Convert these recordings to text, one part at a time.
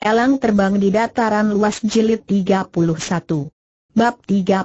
Elang terbang di dataran luas jilid 31. Bab 31.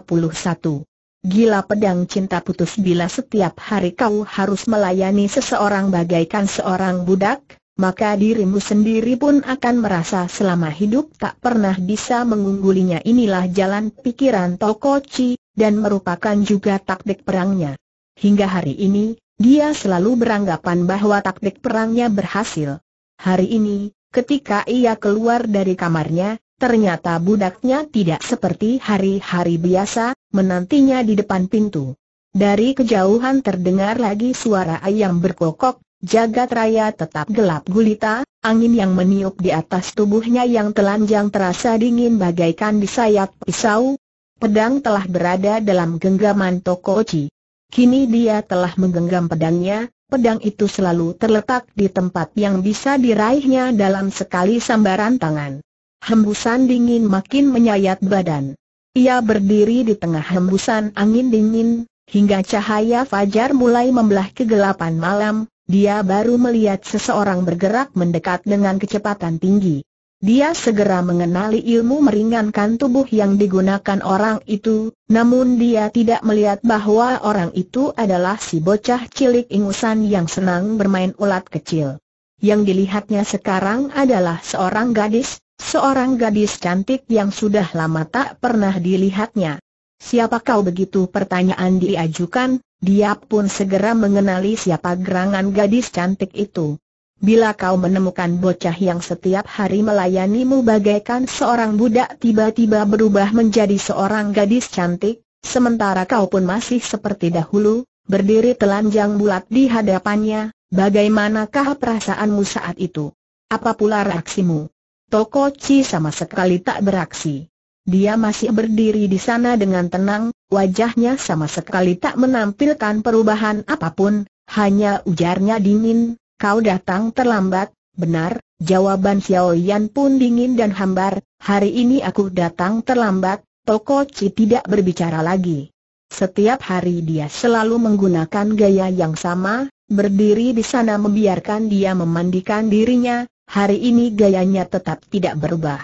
Gila pedang cinta putus bila setiap hari kau harus melayani seseorang bagaikan seorang budak, maka dirimu sendiri pun akan merasa selama hidup tak pernah bisa mengunggulinya inilah jalan pikiran Tokoci, dan merupakan juga taktik perangnya. Hingga hari ini, dia selalu beranggapan bahwa taktik perangnya berhasil. Hari ini, Ketika ia keluar dari kamarnya, ternyata budaknya tidak seperti hari-hari biasa, menantinya di depan pintu. Dari kejauhan terdengar lagi suara ayam berkokok, jagat raya tetap gelap gulita, angin yang meniup di atas tubuhnya yang telanjang terasa dingin bagaikan disayap pisau. Pedang telah berada dalam genggaman Tokoji. Kini dia telah menggenggam pedangnya, pedang itu selalu terletak di tempat yang bisa diraihnya dalam sekali sambaran tangan. Hembusan dingin makin menyayat badan. Ia berdiri di tengah hembusan angin dingin, hingga cahaya fajar mulai membelah kegelapan malam, dia baru melihat seseorang bergerak mendekat dengan kecepatan tinggi. Dia segera mengenali ilmu meringankan tubuh yang digunakan orang itu, namun dia tidak melihat bahwa orang itu adalah si bocah cilik ingusan yang senang bermain ulat kecil. Yang dilihatnya sekarang adalah seorang gadis, seorang gadis cantik yang sudah lama tak pernah dilihatnya. Siapa kau begitu pertanyaan diajukan, dia pun segera mengenali siapa gerangan gadis cantik itu. Bila kau menemukan bocah yang setiap hari melayanimu bagaikan seorang budak tiba-tiba berubah menjadi seorang gadis cantik, sementara kau pun masih seperti dahulu, berdiri telanjang bulat di hadapannya, bagaimanakah perasaanmu saat itu? Apa pula reaksimu? Toko Chi sama sekali tak beraksi. Dia masih berdiri di sana dengan tenang, wajahnya sama sekali tak menampilkan perubahan apapun, hanya ujarnya dingin, kau datang terlambat, benar, jawaban Xiao Yan pun dingin dan hambar, hari ini aku datang terlambat, Toko Chi tidak berbicara lagi. Setiap hari dia selalu menggunakan gaya yang sama, berdiri di sana membiarkan dia memandikan dirinya, hari ini gayanya tetap tidak berubah.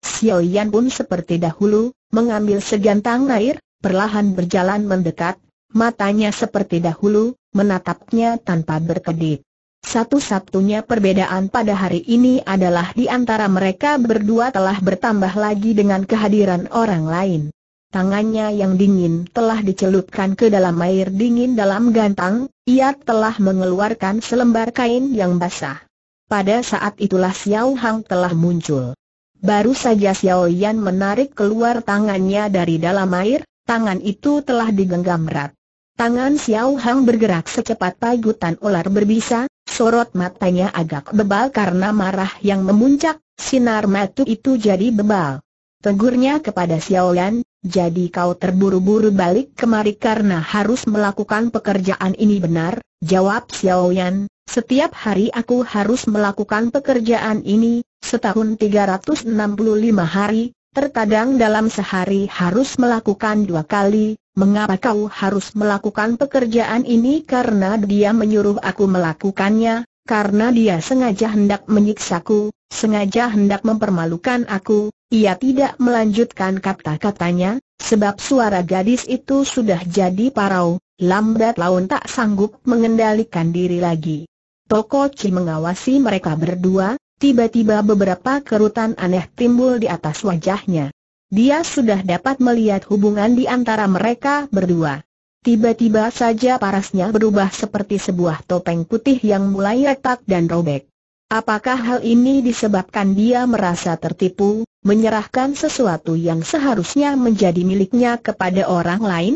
Xiao Yan pun seperti dahulu, mengambil segantang air, perlahan berjalan mendekat, matanya seperti dahulu, menatapnya tanpa berkedip. Satu-satunya perbedaan pada hari ini adalah di antara mereka berdua telah bertambah lagi dengan kehadiran orang lain. Tangannya yang dingin telah dicelupkan ke dalam air dingin dalam gantang, ia telah mengeluarkan selembar kain yang basah. Pada saat itulah Xiao Hang telah muncul. Baru saja Xiao Yan menarik keluar tangannya dari dalam air, tangan itu telah digenggam erat. Tangan Xiao Hang bergerak secepat pagutan ular berbisa, Sorot matanya agak bebal karena marah yang memuncak, sinar matu itu jadi bebal. Tegurnya kepada Xiaolan, jadi kau terburu-buru balik kemari karena harus melakukan pekerjaan ini benar, jawab Xiaolan, setiap hari aku harus melakukan pekerjaan ini, setahun 365 hari, Terkadang dalam sehari harus melakukan dua kali, mengapa kau harus melakukan pekerjaan ini karena dia menyuruh aku melakukannya, karena dia sengaja hendak menyiksaku, sengaja hendak mempermalukan aku, ia tidak melanjutkan kata-katanya, sebab suara gadis itu sudah jadi parau, lambat laun tak sanggup mengendalikan diri lagi. Toko Chi mengawasi mereka berdua, Tiba-tiba beberapa kerutan aneh timbul di atas wajahnya. Dia sudah dapat melihat hubungan di antara mereka berdua. Tiba-tiba saja parasnya berubah seperti sebuah topeng putih yang mulai retak dan robek. Apakah hal ini disebabkan dia merasa tertipu, menyerahkan sesuatu yang seharusnya menjadi miliknya kepada orang lain?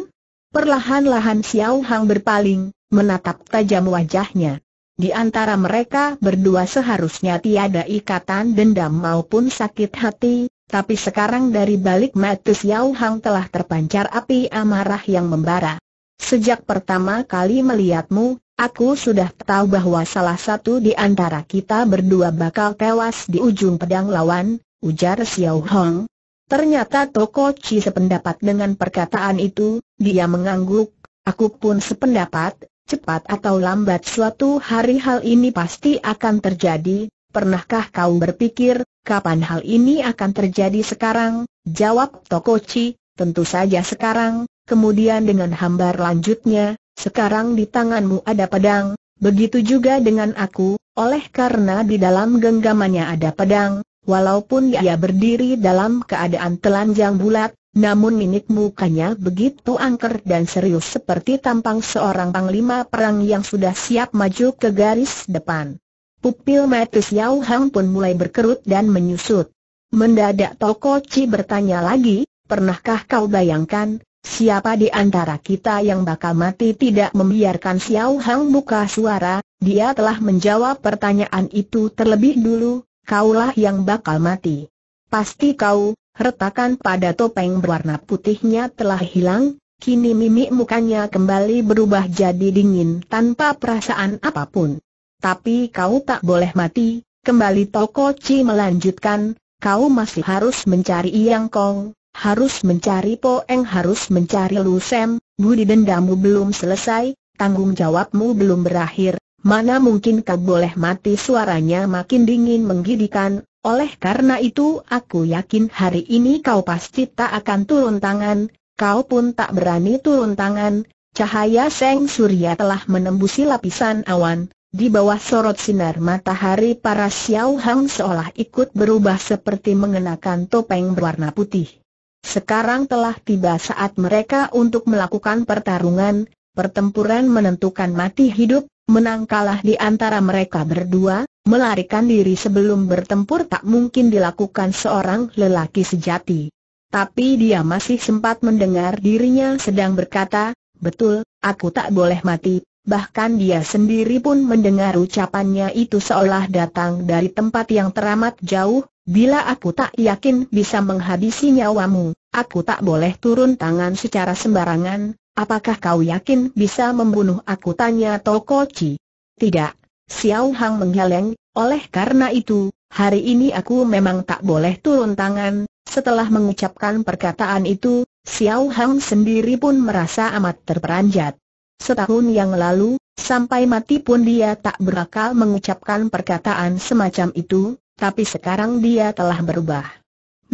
Perlahan-lahan Xiao Hang berpaling, menatap tajam wajahnya. Di antara mereka berdua seharusnya tiada ikatan dendam maupun sakit hati, tapi sekarang dari balik mata Xiao Hang telah terpancar api amarah yang membara. Sejak pertama kali melihatmu, aku sudah tahu bahwa salah satu di antara kita berdua bakal tewas di ujung pedang lawan, ujar Xiao Hang. Ternyata Toko Chi sependapat dengan perkataan itu, dia mengangguk, aku pun sependapat, cepat atau lambat suatu hari hal ini pasti akan terjadi, pernahkah kau berpikir, kapan hal ini akan terjadi sekarang? Jawab Tokoci, tentu saja sekarang, kemudian dengan hambar lanjutnya, sekarang di tanganmu ada pedang, begitu juga dengan aku, oleh karena di dalam genggamannya ada pedang, walaupun ia berdiri dalam keadaan telanjang bulat, namun minik mukanya begitu angker dan serius seperti tampang seorang panglima perang yang sudah siap maju ke garis depan. Pupil Metis Yau Hang pun mulai berkerut dan menyusut. Mendadak Toko Chi bertanya lagi, pernahkah kau bayangkan, siapa di antara kita yang bakal mati tidak membiarkan Xiao Hang buka suara, dia telah menjawab pertanyaan itu terlebih dulu, kaulah yang bakal mati. Pasti kau, retakan pada topeng berwarna putihnya telah hilang, kini mimik mukanya kembali berubah jadi dingin tanpa perasaan apapun. Tapi kau tak boleh mati, kembali Toko Chi melanjutkan, kau masih harus mencari Yang Kong, harus mencari Po Eng, harus mencari Lu Sem, budi dendamu belum selesai, tanggung jawabmu belum berakhir, Mana mungkin kau boleh mati suaranya makin dingin menggidikan, oleh karena itu aku yakin hari ini kau pasti tak akan turun tangan, kau pun tak berani turun tangan, cahaya seng surya telah menembusi lapisan awan, di bawah sorot sinar matahari para Xiao Hang seolah ikut berubah seperti mengenakan topeng berwarna putih. Sekarang telah tiba saat mereka untuk melakukan pertarungan, pertempuran menentukan mati hidup, menang kalah di antara mereka berdua, melarikan diri sebelum bertempur tak mungkin dilakukan seorang lelaki sejati. Tapi dia masih sempat mendengar dirinya sedang berkata, betul, aku tak boleh mati, bahkan dia sendiri pun mendengar ucapannya itu seolah datang dari tempat yang teramat jauh, bila aku tak yakin bisa menghabisi nyawamu, aku tak boleh turun tangan secara sembarangan, Apakah kau yakin bisa membunuh aku? Tanya Chi. Tidak, Xiao Hang menggeleng, oleh karena itu, hari ini aku memang tak boleh turun tangan. Setelah mengucapkan perkataan itu, Xiao Hang sendiri pun merasa amat terperanjat. Setahun yang lalu, sampai mati pun dia tak berakal mengucapkan perkataan semacam itu, tapi sekarang dia telah berubah.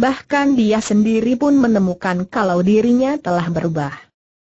Bahkan dia sendiri pun menemukan kalau dirinya telah berubah.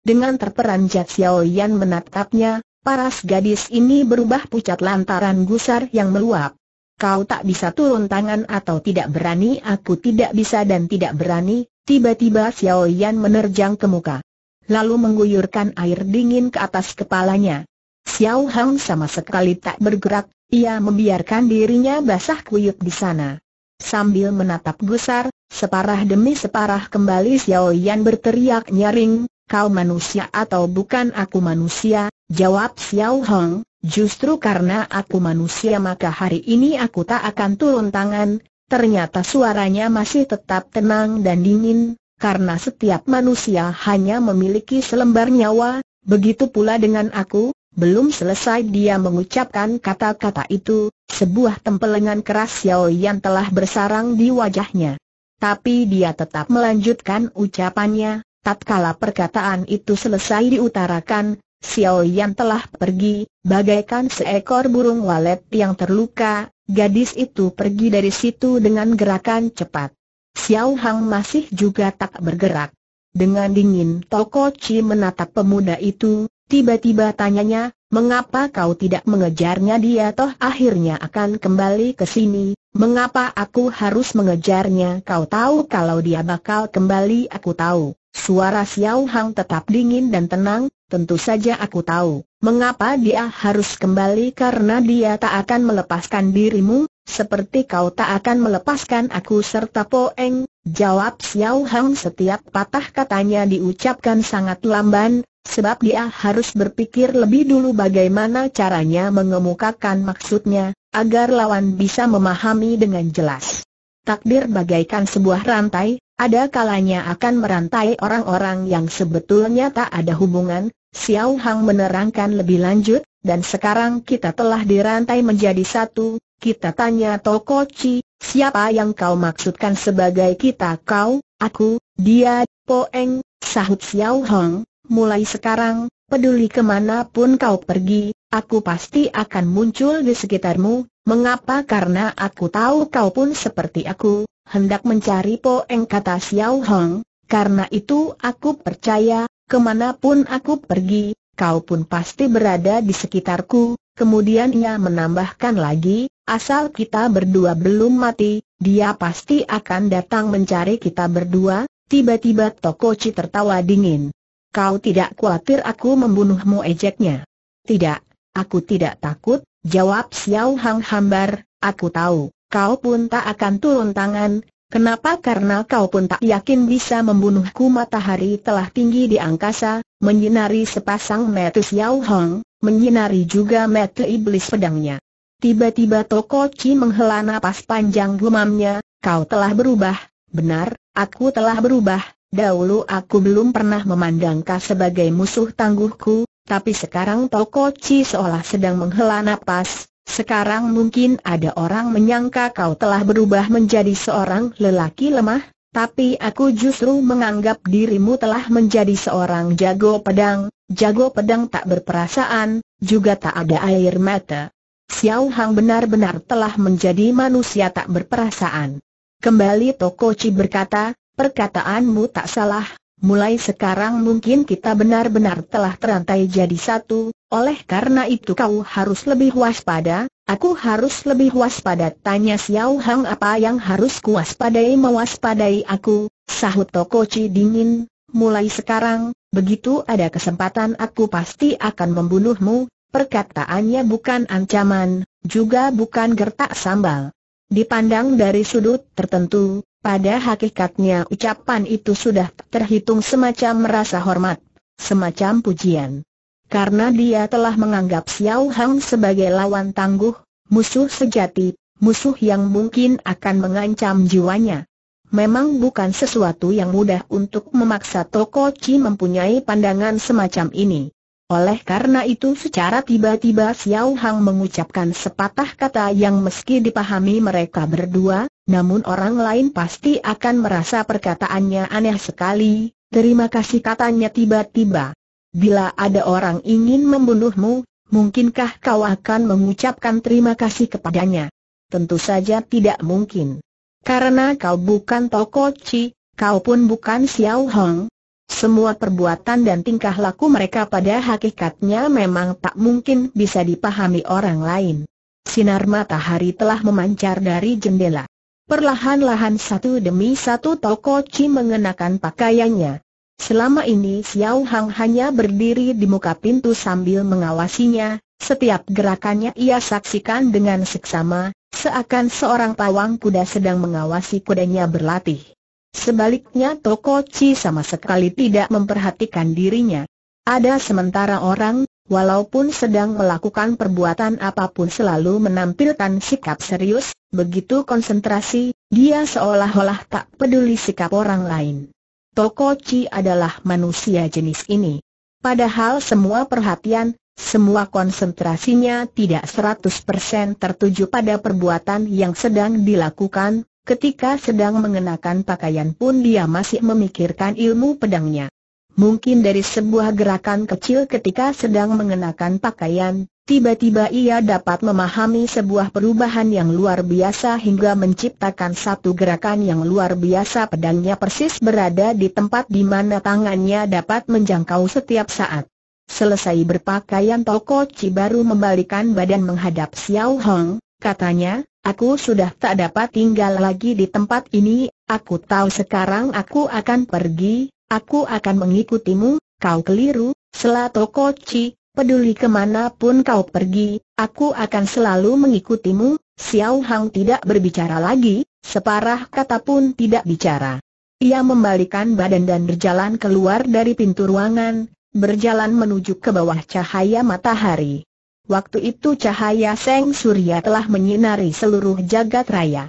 Dengan terperanjat Xiao Yan menatapnya, paras gadis ini berubah pucat lantaran gusar yang meluap. Kau tak bisa turun tangan atau tidak berani aku tidak bisa dan tidak berani, tiba-tiba Xiao Yan menerjang ke muka. Lalu mengguyurkan air dingin ke atas kepalanya. Xiao Hang sama sekali tak bergerak, ia membiarkan dirinya basah kuyup di sana. Sambil menatap gusar, separah demi separah kembali Xiao Yan berteriak nyaring, kau manusia atau bukan aku manusia, jawab Xiao Hong, justru karena aku manusia maka hari ini aku tak akan turun tangan, ternyata suaranya masih tetap tenang dan dingin, karena setiap manusia hanya memiliki selembar nyawa, begitu pula dengan aku, belum selesai dia mengucapkan kata-kata itu, sebuah tempelengan keras Xiao Yan telah bersarang di wajahnya. Tapi dia tetap melanjutkan ucapannya, Tatkala perkataan itu selesai diutarakan, Xiao Yan telah pergi, bagaikan seekor burung walet yang terluka, gadis itu pergi dari situ dengan gerakan cepat. Xiao Hang masih juga tak bergerak. Dengan dingin Toko Chi menatap pemuda itu, tiba-tiba tanyanya, Mengapa kau tidak mengejarnya dia toh akhirnya akan kembali ke sini? Mengapa aku harus mengejarnya? Kau tahu kalau dia bakal kembali aku tahu. Suara Xiao Hang tetap dingin dan tenang, tentu saja aku tahu, mengapa dia harus kembali karena dia tak akan melepaskan dirimu, seperti kau tak akan melepaskan aku serta Po Eng, jawab Xiao Hang setiap patah katanya diucapkan sangat lamban, sebab dia harus berpikir lebih dulu bagaimana caranya mengemukakan maksudnya, agar lawan bisa memahami dengan jelas. Takdir bagaikan sebuah rantai, ada kalanya akan merantai orang-orang yang sebetulnya tak ada hubungan, Xiao Hang menerangkan lebih lanjut, dan sekarang kita telah dirantai menjadi satu, kita tanya Chi, siapa yang kau maksudkan sebagai kita kau, aku, dia, Poeng, sahut Xiao Hang, mulai sekarang, peduli kemana pun kau pergi, aku pasti akan muncul di sekitarmu, mengapa karena aku tahu kau pun seperti aku, hendak mencari Po, Poeng kata Xiao Hong, karena itu aku percaya, kemanapun aku pergi, kau pun pasti berada di sekitarku, kemudian ia menambahkan lagi, asal kita berdua belum mati, dia pasti akan datang mencari kita berdua, tiba-tiba Chi tertawa dingin. Kau tidak khawatir aku membunuhmu ejeknya? Tidak, aku tidak takut, jawab Xiao Hang hambar, aku tahu kau pun tak akan turun tangan, kenapa karena kau pun tak yakin bisa membunuhku matahari telah tinggi di angkasa, menyinari sepasang metus Yao Hong, menyinari juga mata iblis pedangnya. Tiba-tiba Toko Chi menghela nafas panjang gumamnya, kau telah berubah, benar, aku telah berubah, dahulu aku belum pernah memandang kau sebagai musuh tangguhku, tapi sekarang Toko Chi seolah sedang menghela nafas, sekarang mungkin ada orang menyangka kau telah berubah menjadi seorang lelaki lemah, tapi aku justru menganggap dirimu telah menjadi seorang jago pedang, jago pedang tak berperasaan, juga tak ada air mata. Xiao Hang benar-benar telah menjadi manusia tak berperasaan. Kembali Tokoci berkata, perkataanmu tak salah, mulai sekarang mungkin kita benar-benar telah terantai jadi satu, oleh karena itu kau harus lebih waspada, aku harus lebih waspada tanya Xiao Hang apa yang harus kuwaspadai mewaspadai aku, sahut Tokoci dingin, mulai sekarang, begitu ada kesempatan aku pasti akan membunuhmu, perkataannya bukan ancaman, juga bukan gertak sambal. Dipandang dari sudut tertentu, pada hakikatnya ucapan itu sudah terhitung semacam merasa hormat, semacam pujian. Karena dia telah menganggap Xiao Hang sebagai lawan tangguh, musuh sejati, musuh yang mungkin akan mengancam jiwanya. Memang bukan sesuatu yang mudah untuk memaksa Toko Chi mempunyai pandangan semacam ini. Oleh karena itu secara tiba-tiba Xiao Hang mengucapkan sepatah kata yang meski dipahami mereka berdua, namun orang lain pasti akan merasa perkataannya aneh sekali, terima kasih katanya tiba-tiba. Bila ada orang ingin membunuhmu, mungkinkah kau akan mengucapkan terima kasih kepadanya? Tentu saja tidak mungkin. Karena kau bukan Toko Chi, kau pun bukan Xiao Hong, semua perbuatan dan tingkah laku mereka pada hakikatnya memang tak mungkin bisa dipahami orang lain. Sinar matahari telah memancar dari jendela. Perlahan-lahan satu demi satu Toko Chi mengenakan pakaiannya. Selama ini Xiao Hang hanya berdiri di muka pintu sambil mengawasinya, setiap gerakannya ia saksikan dengan seksama, seakan seorang pawang kuda sedang mengawasi kudanya berlatih. Sebaliknya Tokoci sama sekali tidak memperhatikan dirinya. Ada sementara orang, walaupun sedang melakukan perbuatan apapun selalu menampilkan sikap serius, begitu konsentrasi, dia seolah-olah tak peduli sikap orang lain. Tokoci adalah manusia jenis ini. Padahal semua perhatian, semua konsentrasinya tidak 100% tertuju pada perbuatan yang sedang dilakukan, Ketika sedang mengenakan pakaian pun dia masih memikirkan ilmu pedangnya. Mungkin dari sebuah gerakan kecil ketika sedang mengenakan pakaian, tiba-tiba ia dapat memahami sebuah perubahan yang luar biasa hingga menciptakan satu gerakan yang luar biasa pedangnya persis berada di tempat di mana tangannya dapat menjangkau setiap saat. Selesai berpakaian Toko Chi baru membalikan badan menghadap Xiao Hong, katanya, aku sudah tak dapat tinggal lagi di tempat ini, aku tahu sekarang aku akan pergi, aku akan mengikutimu, kau keliru, Selatokoci, peduli kemanapun kau pergi, aku akan selalu mengikutimu, Xiao Hang tidak berbicara lagi, separah kata pun tidak bicara. Ia membalikan badan dan berjalan keluar dari pintu ruangan, berjalan menuju ke bawah cahaya matahari. Waktu itu cahaya Seng Surya telah menyinari seluruh jagat raya.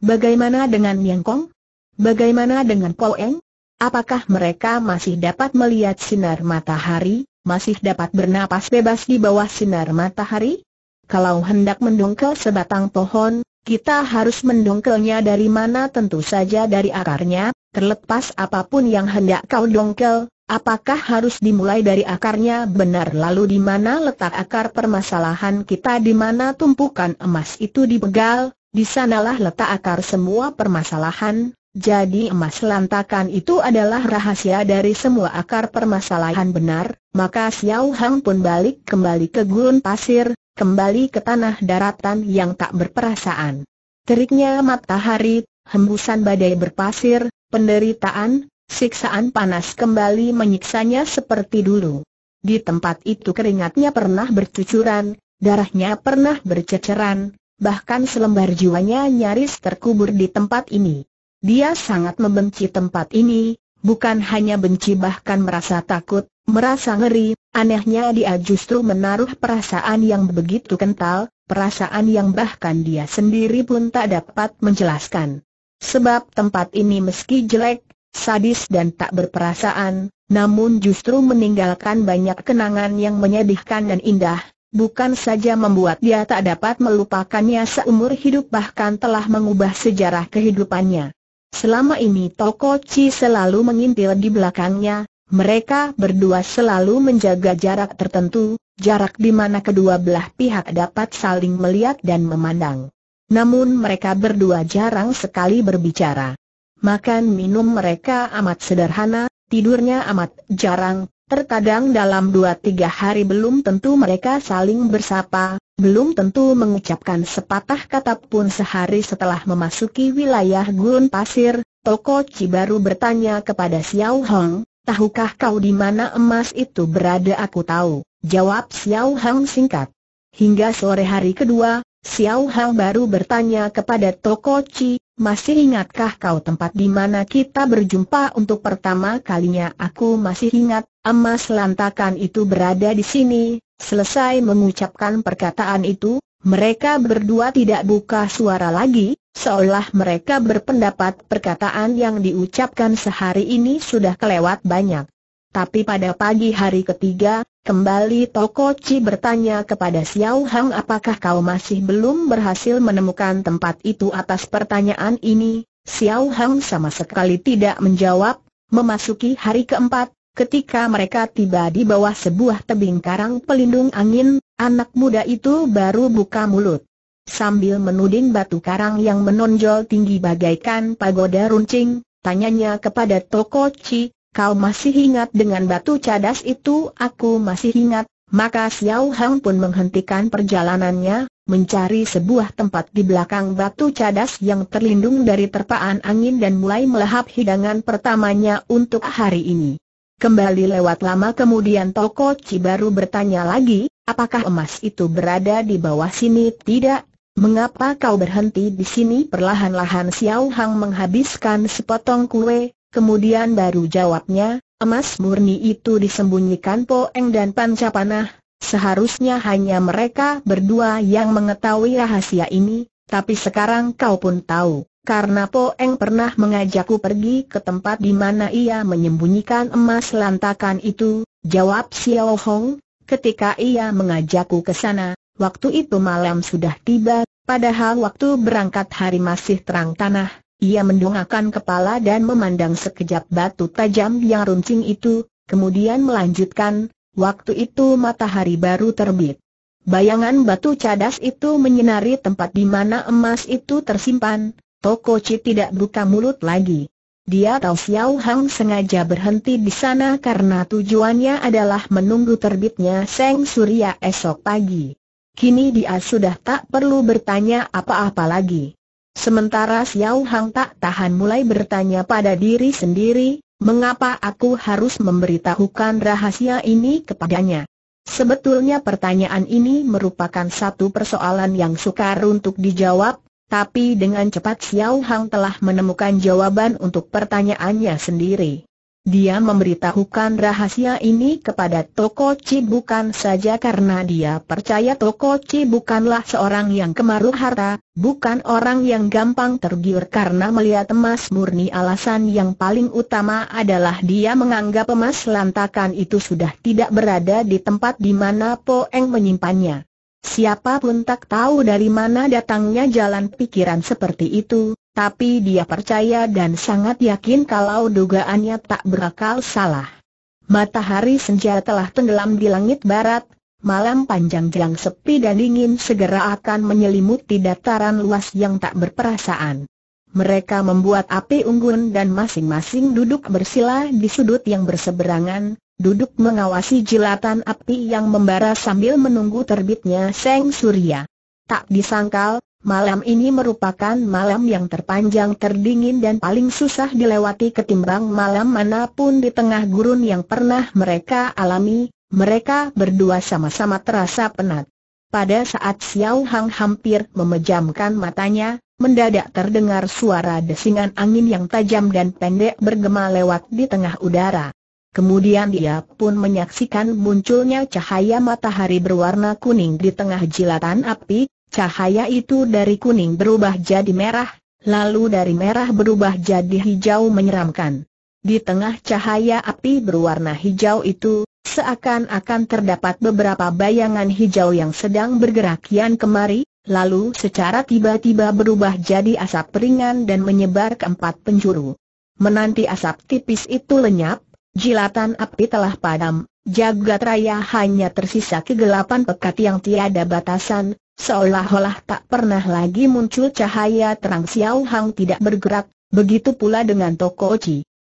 Bagaimana dengan Kong? Bagaimana dengan Poeng? Apakah mereka masih dapat melihat sinar matahari, masih dapat bernapas bebas di bawah sinar matahari? Kalau hendak mendongkel sebatang pohon, kita harus mendongkelnya dari mana tentu saja dari akarnya, terlepas apapun yang hendak kau dongkel, Apakah harus dimulai dari akarnya benar lalu di mana letak akar permasalahan kita di mana tumpukan emas itu dibegal, di sanalah letak akar semua permasalahan, jadi emas lantakan itu adalah rahasia dari semua akar permasalahan benar, maka Xiao Hang pun balik kembali ke gurun pasir, kembali ke tanah daratan yang tak berperasaan. Teriknya matahari, hembusan badai berpasir, penderitaan, Siksaan panas kembali menyiksanya seperti dulu. Di tempat itu keringatnya pernah bercucuran, darahnya pernah berceceran, bahkan selembar jiwanya nyaris terkubur di tempat ini. Dia sangat membenci tempat ini, bukan hanya benci bahkan merasa takut, merasa ngeri, anehnya dia justru menaruh perasaan yang begitu kental, perasaan yang bahkan dia sendiri pun tak dapat menjelaskan. Sebab tempat ini meski jelek, sadis dan tak berperasaan, namun justru meninggalkan banyak kenangan yang menyedihkan dan indah, bukan saja membuat dia tak dapat melupakannya seumur hidup bahkan telah mengubah sejarah kehidupannya. Selama ini Toko Chi selalu mengintil di belakangnya, mereka berdua selalu menjaga jarak tertentu, jarak di mana kedua belah pihak dapat saling melihat dan memandang. Namun mereka berdua jarang sekali berbicara. Makan minum mereka amat sederhana, tidurnya amat jarang, terkadang dalam dua tiga hari belum tentu mereka saling bersapa, belum tentu mengucapkan sepatah kata pun sehari setelah memasuki wilayah gurun pasir, Toko Cibaru bertanya kepada Xiao Hong, tahukah kau di mana emas itu berada aku tahu, jawab Xiao Hong singkat. Hingga sore hari kedua, Xiao Hong baru bertanya kepada Toko Ci, masih ingatkah kau tempat di mana kita berjumpa untuk pertama kalinya? Aku masih ingat, emas lantakan itu berada di sini. Selesai mengucapkan perkataan itu, mereka berdua tidak buka suara lagi, seolah mereka berpendapat perkataan yang diucapkan sehari ini sudah kelewat banyak. Tapi pada pagi hari ketiga, Kembali Toko Chi bertanya kepada Xiao Hang apakah kau masih belum berhasil menemukan tempat itu atas pertanyaan ini, Xiao Hang sama sekali tidak menjawab, memasuki hari keempat, ketika mereka tiba di bawah sebuah tebing karang pelindung angin, anak muda itu baru buka mulut. Sambil menuding batu karang yang menonjol tinggi bagaikan pagoda runcing, tanyanya kepada Toko Chi, kau masih ingat dengan batu cadas itu aku masih ingat, maka Xiao Hang pun menghentikan perjalanannya, mencari sebuah tempat di belakang batu cadas yang terlindung dari terpaan angin dan mulai melahap hidangan pertamanya untuk hari ini. Kembali lewat lama kemudian Toko Ci baru bertanya lagi, apakah emas itu berada di bawah sini? Tidak. Mengapa kau berhenti di sini? Perlahan-lahan Xiao Hang menghabiskan sepotong kue, Kemudian baru jawabnya, emas murni itu disembunyikan Poeng dan Pancapanah, seharusnya hanya mereka berdua yang mengetahui rahasia ini, tapi sekarang kau pun tahu, karena Po Eng pernah mengajakku pergi ke tempat di mana ia menyembunyikan emas lantakan itu, jawab Xiao Hong, ketika ia mengajakku ke sana, waktu itu malam sudah tiba, padahal waktu berangkat hari masih terang tanah, ia mendongakkan kepala dan memandang sekejap batu tajam yang runcing itu, kemudian melanjutkan, waktu itu matahari baru terbit. Bayangan batu cadas itu menyinari tempat di mana emas itu tersimpan, Tokoci tidak buka mulut lagi. Dia tahu Xiao Hang sengaja berhenti di sana karena tujuannya adalah menunggu terbitnya Seng Surya esok pagi. Kini dia sudah tak perlu bertanya apa-apa lagi. Sementara Xiao Hang tak tahan mulai bertanya pada diri sendiri, mengapa aku harus memberitahukan rahasia ini kepadanya? Sebetulnya pertanyaan ini merupakan satu persoalan yang sukar untuk dijawab, tapi dengan cepat Xiao Hang telah menemukan jawaban untuk pertanyaannya sendiri. Dia memberitahukan rahasia ini kepada Toko Chi bukan saja karena dia percaya Toko Chi bukanlah seorang yang kemaruh harta, bukan orang yang gampang tergiur karena melihat emas murni alasan yang paling utama adalah dia menganggap emas lantakan itu sudah tidak berada di tempat di mana Po Eng menyimpannya. Siapapun tak tahu dari mana datangnya jalan pikiran seperti itu, tapi dia percaya dan sangat yakin kalau dugaannya tak berakal salah. Matahari senja telah tenggelam di langit barat, malam panjang jelang sepi dan dingin segera akan menyelimuti dataran luas yang tak berperasaan. Mereka membuat api unggun dan masing-masing duduk bersila di sudut yang berseberangan, duduk mengawasi jilatan api yang membara sambil menunggu terbitnya seng surya. Tak disangkal, Malam ini merupakan malam yang terpanjang terdingin dan paling susah dilewati ketimbang malam manapun di tengah gurun yang pernah mereka alami, mereka berdua sama-sama terasa penat. Pada saat Xiao Hang hampir memejamkan matanya, mendadak terdengar suara desingan angin yang tajam dan pendek bergema lewat di tengah udara. Kemudian dia pun menyaksikan munculnya cahaya matahari berwarna kuning di tengah jilatan api, Cahaya itu dari kuning berubah jadi merah, lalu dari merah berubah jadi hijau menyeramkan. Di tengah cahaya api berwarna hijau itu, seakan-akan terdapat beberapa bayangan hijau yang sedang bergerak kian kemari, lalu secara tiba-tiba berubah jadi asap ringan dan menyebar ke empat penjuru. Menanti asap tipis itu lenyap, jilatan api telah padam, jagat raya hanya tersisa kegelapan pekat yang tiada batasan, Seolah-olah tak pernah lagi muncul cahaya terang Xiao Hang tidak bergerak, begitu pula dengan Toko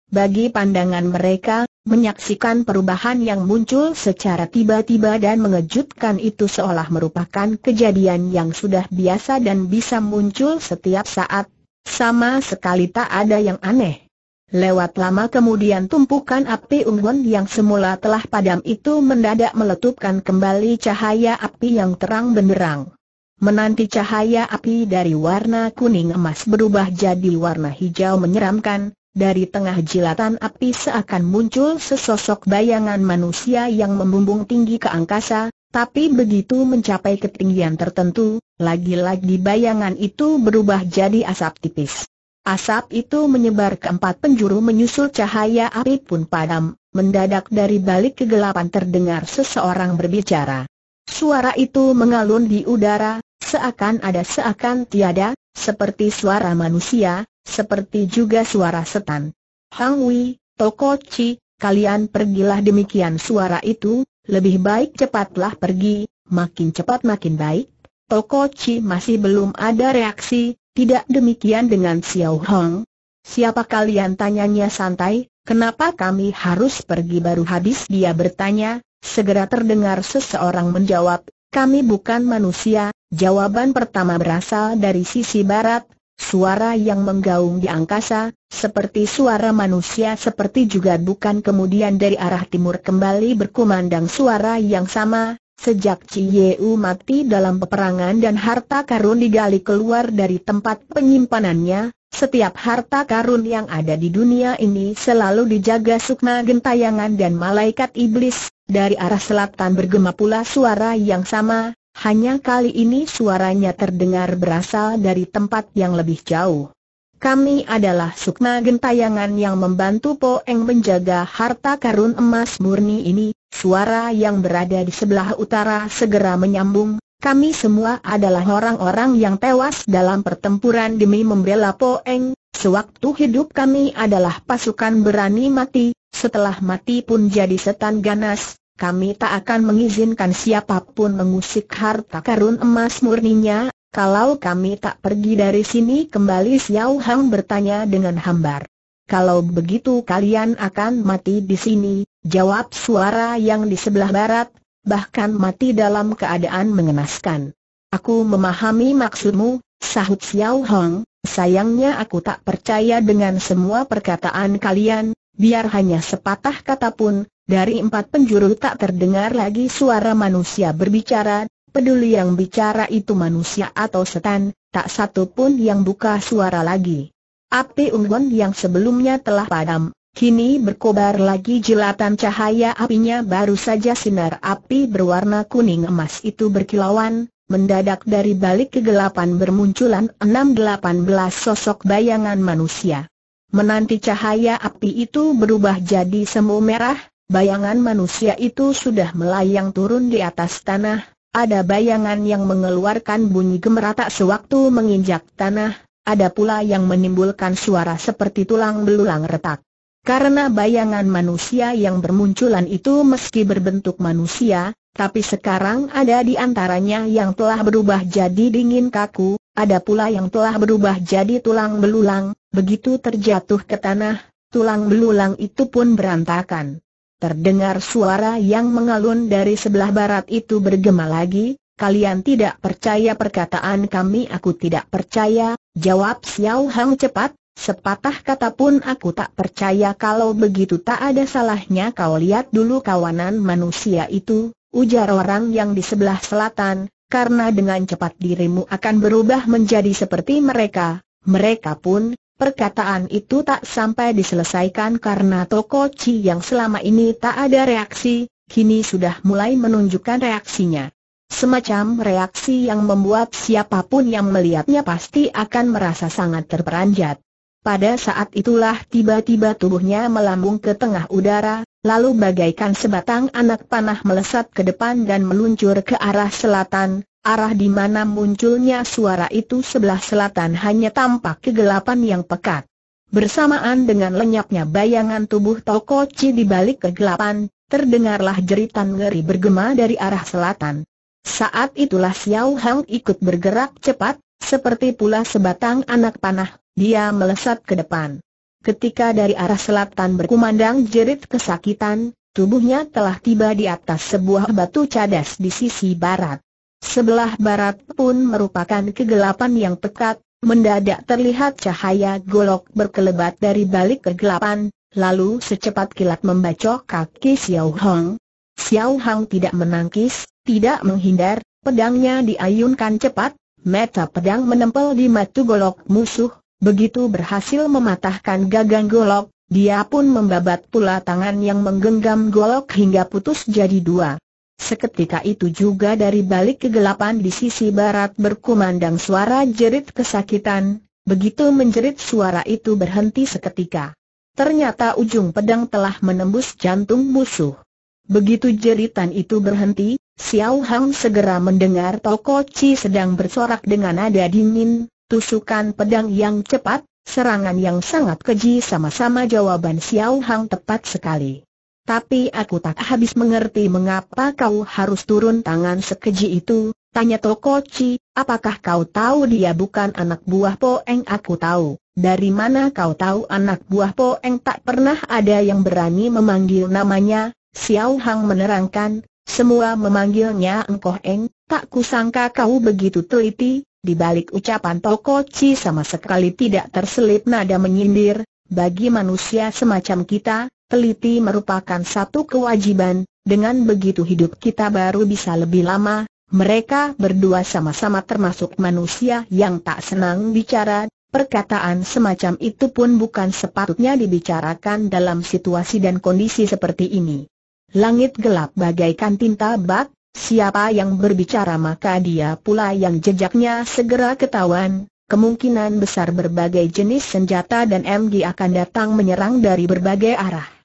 Bagi pandangan mereka, menyaksikan perubahan yang muncul secara tiba-tiba dan mengejutkan itu seolah merupakan kejadian yang sudah biasa dan bisa muncul setiap saat, sama sekali tak ada yang aneh. Lewat lama kemudian tumpukan api unggun yang semula telah padam itu mendadak meletupkan kembali cahaya api yang terang benderang. Menanti cahaya api dari warna kuning emas berubah jadi warna hijau menyeramkan, dari tengah jilatan api seakan muncul sesosok bayangan manusia yang membumbung tinggi ke angkasa, tapi begitu mencapai ketinggian tertentu, lagi-lagi bayangan itu berubah jadi asap tipis. Asap itu menyebar ke empat penjuru menyusul cahaya api pun padam, mendadak dari balik kegelapan terdengar seseorang berbicara. Suara itu mengalun di udara, seakan ada seakan tiada, seperti suara manusia, seperti juga suara setan. Hang Wei, Tokoci, kalian pergilah demikian suara itu, lebih baik cepatlah pergi, makin cepat makin baik. Tokoci masih belum ada reaksi, tidak demikian dengan Xiao Hong. Siapa kalian tanyanya santai, kenapa kami harus pergi baru habis dia bertanya, segera terdengar seseorang menjawab, kami bukan manusia, jawaban pertama berasal dari sisi barat, suara yang menggaung di angkasa, seperti suara manusia seperti juga bukan kemudian dari arah timur kembali berkumandang suara yang sama, Sejak Cieu mati dalam peperangan dan harta karun digali keluar dari tempat penyimpanannya, setiap harta karun yang ada di dunia ini selalu dijaga sukma gentayangan dan malaikat iblis, dari arah selatan bergema pula suara yang sama, hanya kali ini suaranya terdengar berasal dari tempat yang lebih jauh. Kami adalah sukma gentayangan yang membantu Po Eng menjaga harta karun emas murni ini, suara yang berada di sebelah utara segera menyambung, kami semua adalah orang-orang yang tewas dalam pertempuran demi membela Po Eng, sewaktu hidup kami adalah pasukan berani mati, setelah mati pun jadi setan ganas, kami tak akan mengizinkan siapapun mengusik harta karun emas murninya, kalau kami tak pergi dari sini kembali Xiao Hang bertanya dengan hambar. Kalau begitu kalian akan mati di sini, jawab suara yang di sebelah barat, bahkan mati dalam keadaan mengenaskan. Aku memahami maksudmu, sahut Xiao Hang. sayangnya aku tak percaya dengan semua perkataan kalian, biar hanya sepatah kata pun, dari empat penjuru tak terdengar lagi suara manusia berbicara, peduli yang bicara itu manusia atau setan, tak satu pun yang buka suara lagi. Api unggun yang sebelumnya telah padam, kini berkobar lagi jelatan cahaya apinya baru saja sinar api berwarna kuning emas itu berkilauan, mendadak dari balik kegelapan bermunculan 6-18 sosok bayangan manusia. Menanti cahaya api itu berubah jadi semu merah, bayangan manusia itu sudah melayang turun di atas tanah, ada bayangan yang mengeluarkan bunyi gemeratak sewaktu menginjak tanah, ada pula yang menimbulkan suara seperti tulang belulang retak. Karena bayangan manusia yang bermunculan itu meski berbentuk manusia, tapi sekarang ada di antaranya yang telah berubah jadi dingin kaku, ada pula yang telah berubah jadi tulang belulang, begitu terjatuh ke tanah, tulang belulang itu pun berantakan. Terdengar suara yang mengalun dari sebelah barat itu bergema lagi, kalian tidak percaya perkataan kami aku tidak percaya, jawab Xiao Hang cepat, sepatah kata pun aku tak percaya kalau begitu tak ada salahnya kau lihat dulu kawanan manusia itu, ujar orang yang di sebelah selatan, karena dengan cepat dirimu akan berubah menjadi seperti mereka, mereka pun, Perkataan itu tak sampai diselesaikan karena Toko Chi yang selama ini tak ada reaksi, kini sudah mulai menunjukkan reaksinya. Semacam reaksi yang membuat siapapun yang melihatnya pasti akan merasa sangat terperanjat. Pada saat itulah tiba-tiba tubuhnya melambung ke tengah udara, lalu bagaikan sebatang anak panah melesat ke depan dan meluncur ke arah selatan, Arah di mana munculnya suara itu sebelah selatan hanya tampak kegelapan yang pekat. Bersamaan dengan lenyapnya bayangan tubuh Chi di balik kegelapan, terdengarlah jeritan ngeri bergema dari arah selatan. Saat itulah Xiao Hang ikut bergerak cepat, seperti pula sebatang anak panah, dia melesat ke depan. Ketika dari arah selatan berkumandang jerit kesakitan, tubuhnya telah tiba di atas sebuah batu cadas di sisi barat. Sebelah barat pun merupakan kegelapan yang pekat, mendadak terlihat cahaya golok berkelebat dari balik kegelapan, lalu secepat kilat membacok kaki Xiao Hong. Xiao Hong tidak menangkis, tidak menghindar, pedangnya diayunkan cepat, meta pedang menempel di matu golok musuh, begitu berhasil mematahkan gagang golok, dia pun membabat pula tangan yang menggenggam golok hingga putus jadi dua. Seketika itu juga dari balik kegelapan di sisi barat berkumandang suara jerit kesakitan, begitu menjerit suara itu berhenti seketika. Ternyata ujung pedang telah menembus jantung musuh. Begitu jeritan itu berhenti, Xiao Hang segera mendengar Toko Chi sedang bersorak dengan nada dingin, tusukan pedang yang cepat, serangan yang sangat keji sama-sama jawaban Xiao Hang tepat sekali. Tapi aku tak habis mengerti mengapa kau harus turun tangan sekeji itu, tanya Tokoci, apakah kau tahu dia bukan anak buah Poeng? Aku tahu, dari mana kau tahu anak buah Poeng tak pernah ada yang berani memanggil namanya, Xiao Hang menerangkan, semua memanggilnya Engkoh Eng, tak kusangka kau begitu teliti, di balik ucapan Tokoci sama sekali tidak terselip nada menyindir, bagi manusia semacam kita, teliti merupakan satu kewajiban, dengan begitu hidup kita baru bisa lebih lama. Mereka berdua sama-sama termasuk manusia yang tak senang bicara, perkataan semacam itu pun bukan sepatutnya dibicarakan dalam situasi dan kondisi seperti ini. Langit gelap bagaikan tinta bak, Siapa yang berbicara maka dia pula yang jejaknya segera ketahuan. Kemungkinan besar berbagai jenis senjata dan MG akan datang menyerang dari berbagai arah.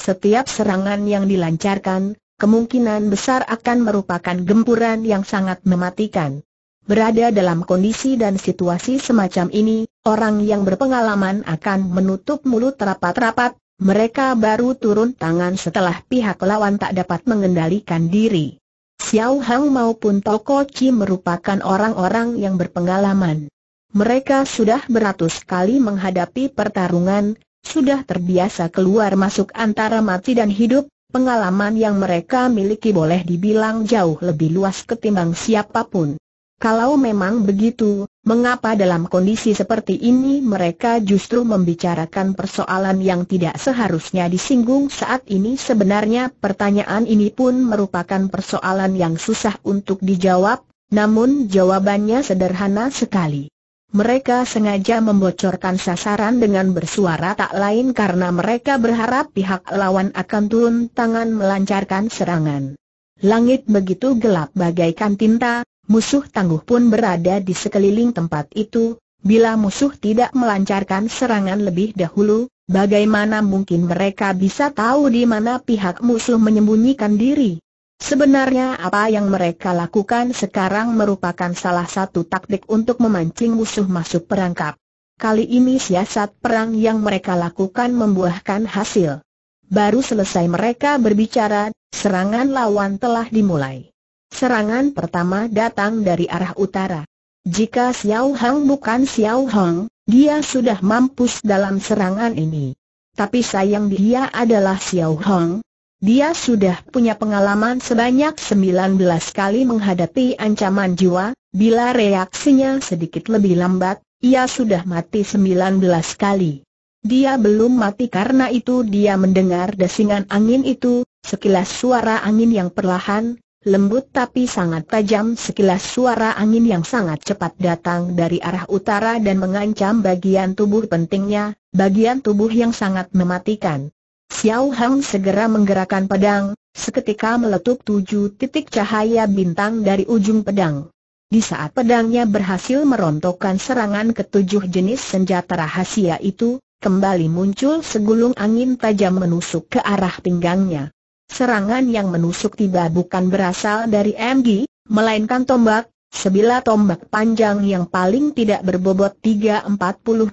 Setiap serangan yang dilancarkan, kemungkinan besar akan merupakan gempuran yang sangat mematikan. Berada dalam kondisi dan situasi semacam ini, orang yang berpengalaman akan menutup mulut rapat-rapat, mereka baru turun tangan setelah pihak lawan tak dapat mengendalikan diri. Xiao Hang maupun Toko Chi merupakan orang-orang yang berpengalaman. Mereka sudah beratus kali menghadapi pertarungan, sudah terbiasa keluar masuk antara mati dan hidup, pengalaman yang mereka miliki boleh dibilang jauh lebih luas ketimbang siapapun. Kalau memang begitu, mengapa dalam kondisi seperti ini mereka justru membicarakan persoalan yang tidak seharusnya disinggung saat ini? Sebenarnya pertanyaan ini pun merupakan persoalan yang susah untuk dijawab, namun jawabannya sederhana sekali mereka sengaja membocorkan sasaran dengan bersuara tak lain karena mereka berharap pihak lawan akan turun tangan melancarkan serangan. Langit begitu gelap bagaikan tinta, musuh tangguh pun berada di sekeliling tempat itu, bila musuh tidak melancarkan serangan lebih dahulu, bagaimana mungkin mereka bisa tahu di mana pihak musuh menyembunyikan diri? Sebenarnya apa yang mereka lakukan sekarang merupakan salah satu taktik untuk memancing musuh masuk perangkap. Kali ini siasat perang yang mereka lakukan membuahkan hasil. Baru selesai mereka berbicara, serangan lawan telah dimulai. Serangan pertama datang dari arah utara. Jika Xiao Hang bukan Xiao Hong, dia sudah mampus dalam serangan ini. Tapi sayang dia adalah Xiao Hong, dia sudah punya pengalaman sebanyak 19 kali menghadapi ancaman jiwa, bila reaksinya sedikit lebih lambat, ia sudah mati 19 kali. Dia belum mati karena itu dia mendengar desingan angin itu, sekilas suara angin yang perlahan, lembut tapi sangat tajam sekilas suara angin yang sangat cepat datang dari arah utara dan mengancam bagian tubuh pentingnya, bagian tubuh yang sangat mematikan. Xiao Hang segera menggerakkan pedang, seketika meletup tujuh titik cahaya bintang dari ujung pedang. Di saat pedangnya berhasil merontokkan serangan ketujuh jenis senjata rahasia itu, kembali muncul segulung angin tajam menusuk ke arah pinggangnya. Serangan yang menusuk tiba bukan berasal dari MG, melainkan tombak, sebilah tombak panjang yang paling tidak berbobot 340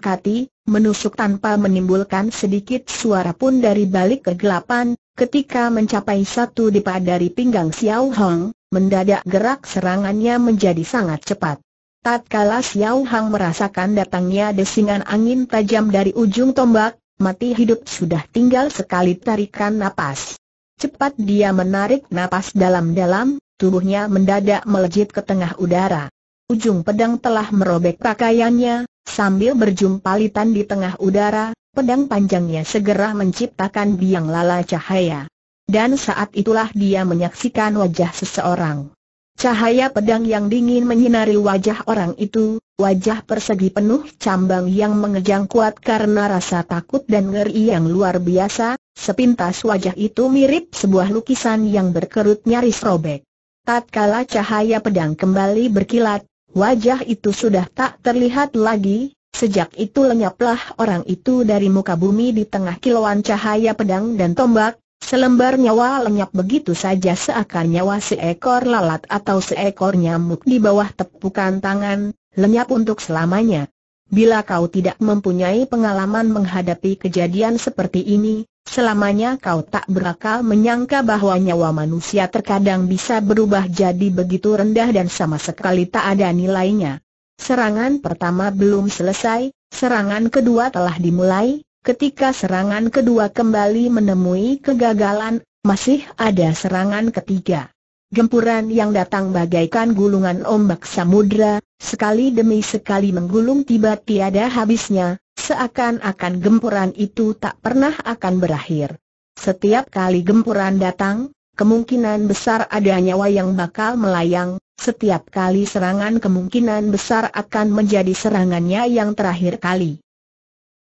kati, menusuk tanpa menimbulkan sedikit suara pun dari balik kegelapan, ketika mencapai satu dipa dari pinggang Xiao Hong, mendadak gerak serangannya menjadi sangat cepat. Tatkala Xiao Hong merasakan datangnya desingan angin tajam dari ujung tombak, mati hidup sudah tinggal sekali tarikan napas. Cepat dia menarik napas dalam-dalam, tubuhnya mendadak melejit ke tengah udara. Ujung pedang telah merobek pakaiannya, Sambil berjumpa litan di tengah udara, pedang panjangnya segera menciptakan biang lala cahaya. Dan saat itulah dia menyaksikan wajah seseorang. Cahaya pedang yang dingin menyinari wajah orang itu, wajah persegi penuh cambang yang mengejang kuat karena rasa takut dan ngeri yang luar biasa, sepintas wajah itu mirip sebuah lukisan yang berkerut nyaris robek. Tatkala cahaya pedang kembali berkilat, Wajah itu sudah tak terlihat lagi, sejak itu lenyaplah orang itu dari muka bumi di tengah kilauan cahaya pedang dan tombak, selembar nyawa lenyap begitu saja seakan nyawa seekor lalat atau seekor nyamuk di bawah tepukan tangan, lenyap untuk selamanya. Bila kau tidak mempunyai pengalaman menghadapi kejadian seperti ini, Selamanya kau tak berakal menyangka bahwa nyawa manusia terkadang bisa berubah jadi begitu rendah dan sama sekali tak ada nilainya. Serangan pertama belum selesai, serangan kedua telah dimulai, ketika serangan kedua kembali menemui kegagalan, masih ada serangan ketiga. Gempuran yang datang bagaikan gulungan ombak samudra, sekali demi sekali menggulung tiba tiada habisnya, Seakan-akan gempuran itu tak pernah akan berakhir. Setiap kali gempuran datang, kemungkinan besar ada nyawa yang bakal melayang, setiap kali serangan kemungkinan besar akan menjadi serangannya yang terakhir kali.